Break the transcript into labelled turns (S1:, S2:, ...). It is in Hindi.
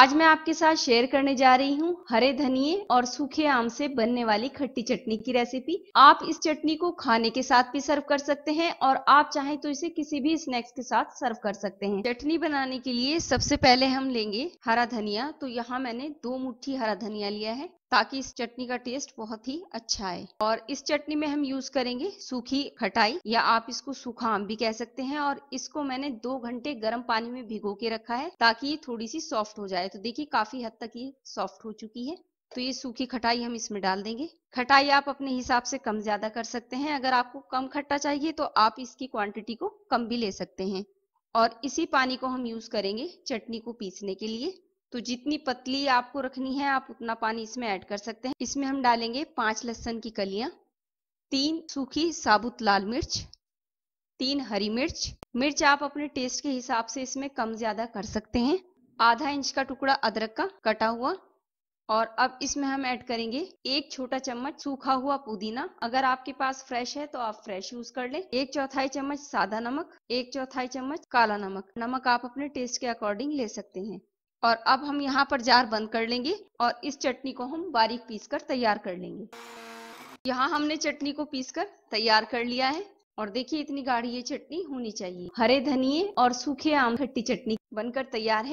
S1: आज मैं आपके साथ शेयर करने जा रही हूँ हरे धनिए और सूखे आम से बनने वाली खट्टी चटनी की रेसिपी आप इस चटनी को खाने के साथ भी सर्व कर सकते हैं और आप चाहें तो इसे किसी भी स्नैक्स के साथ सर्व कर सकते हैं चटनी बनाने के लिए सबसे पहले हम लेंगे हरा धनिया तो यहाँ मैंने दो मुट्ठी हरा धनिया लिया है ताकि इस चटनी का टेस्ट बहुत ही अच्छा है और इस चटनी में हम यूज करेंगे सूखी खटाई या आप इसको सूखा आम भी कह सकते हैं और इसको मैंने दो घंटे गर्म पानी में भिगो के रखा है ताकि ये थोड़ी सी सॉफ्ट हो जाए तो देखिए काफी हद तक ये सॉफ्ट हो चुकी है तो ये सूखी खटाई हम इसमें डाल देंगे खटाई आप अपने हिसाब से कम ज्यादा कर सकते हैं अगर आपको कम खट्टा चाहिए तो आप इसकी क्वांटिटी को कम भी ले सकते हैं और इसी पानी को हम यूज करेंगे चटनी को पीसने के लिए तो जितनी पतली आपको रखनी है आप उतना पानी इसमें ऐड कर सकते हैं इसमें हम डालेंगे पांच लहसन की कलियां तीन सूखी साबुत लाल मिर्च तीन हरी मिर्च मिर्च आप अपने टेस्ट के हिसाब से इसमें कम ज्यादा कर सकते हैं आधा इंच का टुकड़ा अदरक का कटा हुआ और अब इसमें हम ऐड करेंगे एक छोटा चम्मच सूखा हुआ पुदीना अगर आपके पास फ्रेश है तो आप फ्रेश यूज कर लें एक चौथाई चम्मच सादा नमक एक चौथाई चम्मच काला नमक नमक आप अपने टेस्ट के अकॉर्डिंग ले सकते हैं और अब हम यहाँ पर जार बंद कर लेंगे और इस चटनी को हम बारीक पीस कर तैयार कर लेंगे यहाँ हमने चटनी को पीस कर तैयार कर लिया है और देखिए इतनी गाढ़ी ये चटनी होनी चाहिए हरे धनिए और सूखे आम खट्टी चटनी बनकर तैयार है